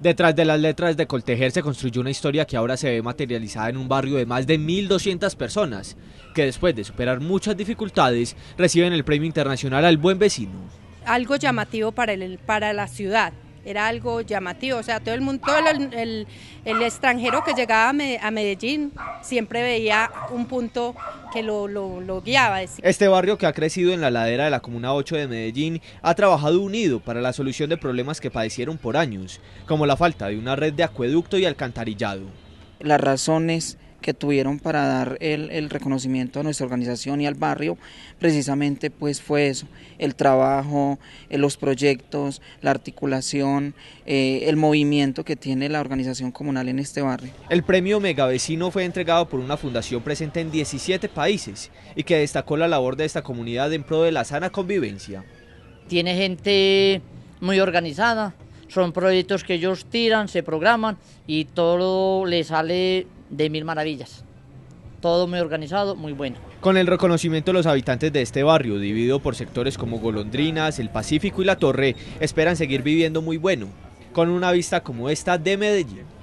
Detrás de las letras de Coltejer se construyó una historia que ahora se ve materializada en un barrio de más de 1.200 personas, que después de superar muchas dificultades reciben el Premio Internacional al Buen Vecino. Algo llamativo para, para la ciudad, era algo llamativo. O sea, todo el mundo, todo el, extranjero que llegaba a Medellín siempre veía un punto que lo, guiaba. Este barrio que ha crecido en la ladera de la Comuna 8 de Medellín ha trabajado unido para la solución de problemas que padecieron por años, como la falta de una red de acueducto y alcantarillado. Las razones que tuvieron para dar el, reconocimiento a nuestra organización y al barrio, precisamente pues fue eso, el trabajo, eh, los proyectos, la articulación, eh, el movimiento que tiene la organización comunal en este barrio. El premio Megavecino fue entregado por una fundación presente en 17 países y que destacó la labor de esta comunidad en pro de la sana convivencia. Tiene gente muy organizada, son proyectos que ellos tiran, se programan y todo le sale de mil maravillas. Todo muy organizado, muy bueno. Con el reconocimiento de los habitantes de este barrio, dividido por sectores como Golondrinas, el Pacífico y la Torre, esperan seguir viviendo muy bueno, con una vista como esta de Medellín.